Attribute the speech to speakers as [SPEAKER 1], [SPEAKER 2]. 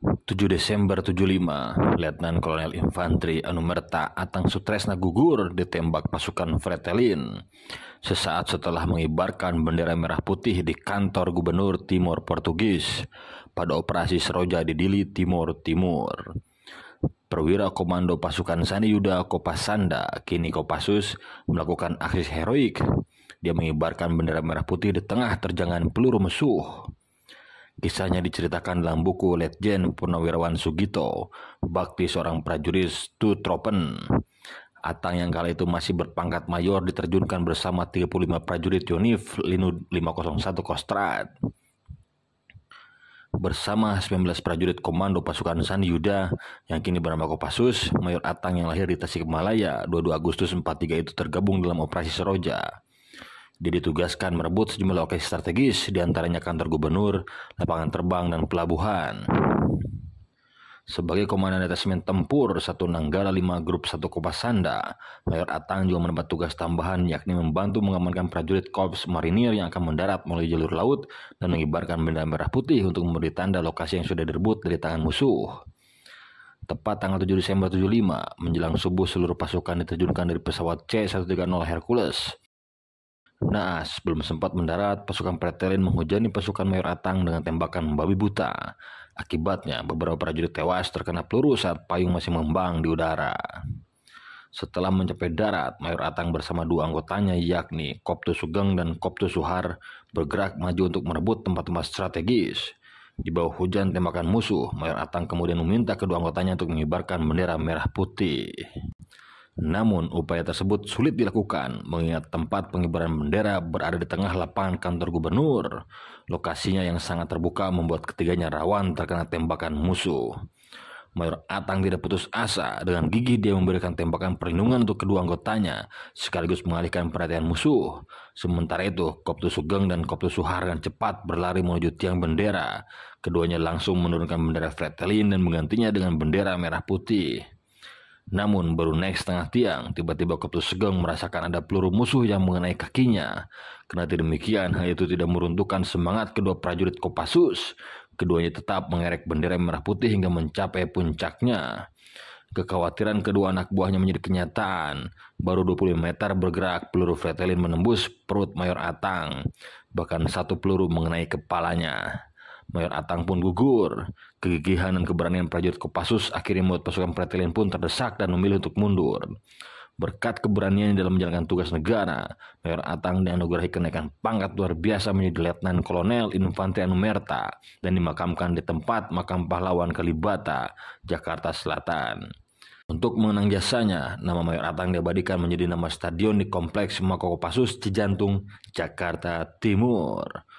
[SPEAKER 1] 7 Desember 75, Letnan Kolonel Infanteri Anumerta Atang Sutresna gugur ditembak pasukan Fretelin. Sesaat setelah mengibarkan bendera merah putih di kantor gubernur Timur Portugis pada operasi Seroja di Dili Timur Timur. Perwira Komando Pasukan Sani Yuda Kopasanda, kini Kopassus, melakukan aksi heroik. Dia mengibarkan bendera merah putih di tengah terjangan peluru musuh. Kisahnya diceritakan dalam buku Letjen Purnawirawan Sugito, bakti seorang prajurit Tutropen. Atang yang kala itu masih berpangkat mayor diterjunkan bersama 35 prajurit Yonif Linu 501 Kostrat. Bersama 19 prajurit komando pasukan San Yuda yang kini bernama Kopassus, Mayor Atang yang lahir di Tasikmalaya 22 Agustus 43 itu tergabung dalam operasi Seroja. Dia ditugaskan merebut sejumlah lokasi strategis, diantaranya kantor gubernur, lapangan terbang, dan pelabuhan. Sebagai Komandan Detasemen Tempur satu Nanggala lima Grup 1 Kopasanda, Mayor Atang juga mendapat tugas tambahan yakni membantu mengamankan prajurit Korps Marinir yang akan mendarat melalui jalur laut dan mengibarkan bendera merah putih untuk memberi tanda lokasi yang sudah direbut dari tangan musuh. Tepat tanggal 7 Desember 75, menjelang subuh seluruh pasukan diterjunkan dari pesawat C-130 Hercules Naas belum sempat mendarat, pasukan Pretelin menghujani pasukan Mayor Atang dengan tembakan babi buta. Akibatnya, beberapa prajurit tewas terkena peluru saat payung masih mengembang di udara. Setelah mencapai darat, Mayor Atang bersama dua anggotanya yakni Kopto Sugeng dan Kopto Suhar bergerak maju untuk merebut tempat-tempat strategis. Di bawah hujan tembakan musuh, Mayor Atang kemudian meminta kedua anggotanya untuk mengibarkan bendera merah putih. Namun, upaya tersebut sulit dilakukan mengingat tempat pengibaran bendera berada di tengah lapangan kantor gubernur. Lokasinya yang sangat terbuka membuat ketiganya rawan terkena tembakan musuh. Mayor Atang tidak putus asa, dengan gigih dia memberikan tembakan perlindungan untuk kedua anggotanya, sekaligus mengalihkan perhatian musuh. Sementara itu, Koptu Sugeng dan Koptu Suhar dengan cepat berlari menuju tiang bendera. Keduanya langsung menurunkan bendera Fretelin dan menggantinya dengan bendera merah putih. Namun baru naik setengah tiang, tiba-tiba Koptus Segeng merasakan ada peluru musuh yang mengenai kakinya. Karena demikian, hal itu tidak meruntuhkan semangat kedua prajurit Kopassus. Keduanya tetap mengerek bendera merah putih hingga mencapai puncaknya. Kekhawatiran kedua anak buahnya menjadi kenyataan. Baru 20 meter bergerak, peluru Fretelin menembus perut Mayor Atang. Bahkan satu peluru mengenai kepalanya. Mayor Atang pun gugur. Kegigihan dan keberanian prajurit Kopassus akhirnya membuat pasukan Pretilin pun terdesak dan memilih untuk mundur. Berkat keberaniannya dalam menjalankan tugas negara, Mayor Atang dianugerahi kenaikan pangkat luar biasa menjadi Letnan Kolonel Infanteri Anumerta dan dimakamkan di tempat makam pahlawan Kalibata, Jakarta Selatan. Untuk mengenang jasanya, nama Mayor Atang diabadikan menjadi nama stadion di Kompleks Mako Kopassus Cijantung, Jakarta Timur.